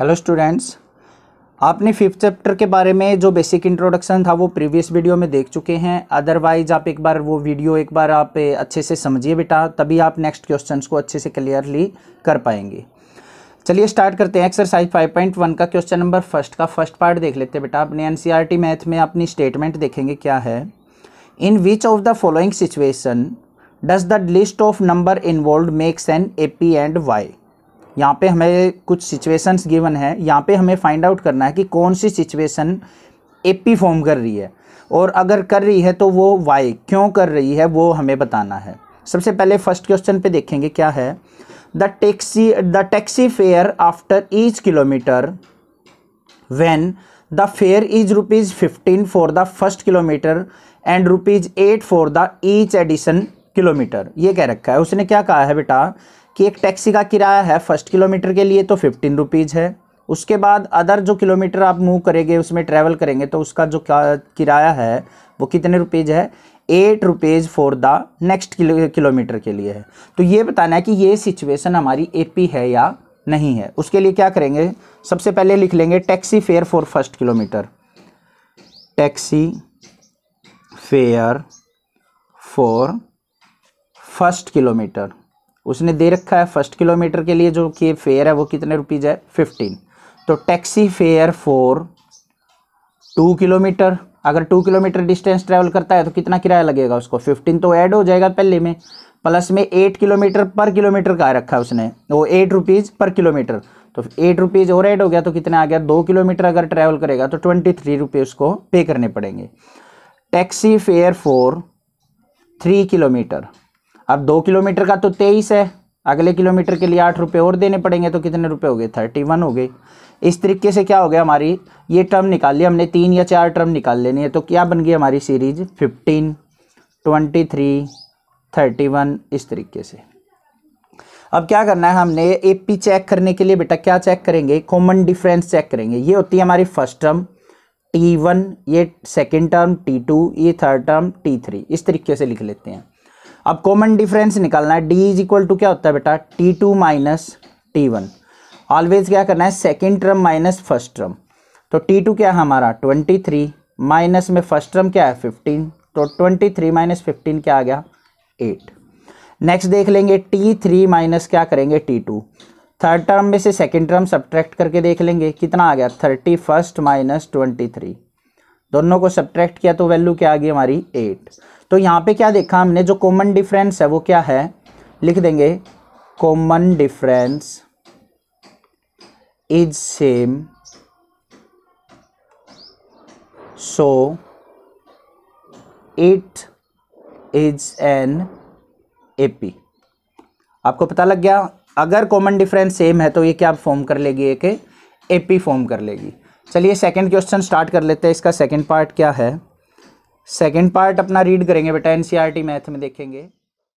hello students आपने fifth chapter के बारे में जो बेसिक इंट्रोडक्शन था वो प्रीवियस वीडियो में देख चुके हैं अदरवाइज आप एक बार वो वीडियो एक बार आप अच्छे से समझिए बेटा तभी आप नेक्स्ट क्वेश्चंस को अच्छे से क्लियरली कर पाएंगे चलिए स्टार्ट करते हैं एक्सरसाइज 5.1 का क्वेश्चन नंबर फर्स्ट का फर्स्ट पार्ट देख लेते हैं बेटा अपने एन मैथ e में अपनी स्टेटमेंट देखेंगे क्या है in which of the following situation does the list of number involve makes an A P and why यहाँ पे हमें कुछ सिचुएशंस गिवन है यहाँ पे हमें फाइंड आउट करना है कि कौन सी सिचुएशन एपी फॉर्म कर रही है और अगर कर रही है तो वो वाई क्यों कर रही है वो हमें बताना है सबसे पहले फर्स्ट क्वेश्चन पे देखेंगे क्या है the taxi the taxi fare after each kilometre when the fare is rupees fifteen for the first kilometre and rupees eight for the each addition kilometre ये कह रखा है उसने क्या कहा है बेटा कि एक टैक्सी का किराया है फर्स्ट किलोमीटर के लिए तो फिफ्टीन रुपीज़ है उसके बाद अदर जो किलोमीटर आप मूव करेंगे उसमें ट्रैवल करेंगे तो उसका जो किराया है वो कितने रुपीज़ है eight rupees for the next kilometre के लिए है तो ये बताना है कि ये सिचुएशन हमारी ए है या नहीं है उसके लिए क्या करेंगे सबसे पहले लिख लेंगे taxi fare for first kilometre taxi fare for first kilometre उसने दे रखा है फर्स्ट किलोमीटर के लिए जो कि फेयर है वो कितने रुपीज़ है फिफ्टीन तो taxi fare for two kilometre अगर टू किलोमीटर डिस्टेंस ट्रेवल करता है तो कितना किराया लगेगा उसको फिफ्टीन तो ऐड हो जाएगा पहले में प्लस में एट किलोमीटर पर किलोमीटर का रखा है उसने वो एट रुपीज़ पर किलोमीटर तो एट रुपीज़ और ऐड हो गया तो कितना आ गया दो किलोमीटर अगर ट्रैवल करेगा तो ट्वेंटी थ्री रुपीज़ उसको पे करने पड़ेंगे taxi fare for three kilometre अब दो किलोमीटर का तो तेईस है अगले किलोमीटर के लिए आठ रुपये और देने पड़ेंगे तो कितने रुपये हो गए थर्टी वन हो गए इस तरीके से क्या हो गया हमारी ये टर्म निकाल ली हमने तीन या चार टर्म निकाल लेनी है तो क्या बन गई हमारी series fifteen twenty three thirty one इस तरीके से अब क्या करना है हमने पी चेक करने के लिए बेटा क्या चेक करेंगे कॉमन डिफरेंस चेक करेंगे ये होती है हमारी फर्स्ट टर्म टी वन ये सेकेंड टर्म टी टू ये थर्ड टर्म टी थ्री इस तरीके से लिख लेते हैं अब कॉमन डिफरेंस निकालना है डी इज इक्वल टू क्या होता है बेटा T two minus T one always क्या करना है second term minus first term तो टी टू क्या है हमारा ट्वेंटी थ्री माइनस में फर्स्ट टर्म क्या है फिफ्टीन तो ट्वेंटी थ्री माइनस फिफ्टीन क्या आ गया एट नेक्स्ट देख लेंगे टी थ्री माइनस क्या करेंगे टी टू थर्ड टर्म में से सेकेंड टर्म सब्ट्रैक्ट करके देख लेंगे कितना आ गया thirty first minus twenty three दोनों को सब्ट्रैक्ट किया तो वैल्यू क्या आ गई हमारी एट तो यहाँ पे क्या देखा हमने जो कॉमन डिफरेंस है वो क्या है लिख देंगे common difference is same so it is an AP आपको पता लग गया अगर कॉमन डिफरेंस सेम है तो ये क्या फॉर्म कर लेगी एक एपी फॉर्म कर लेगी चलिए सेकंड क्वेश्चन स्टार्ट कर लेते हैं इसका सेकंड पार्ट क्या है सेकेंड पार्ट अपना रीड करेंगे बेटा एनसीईआरटी e मैथ में देखेंगे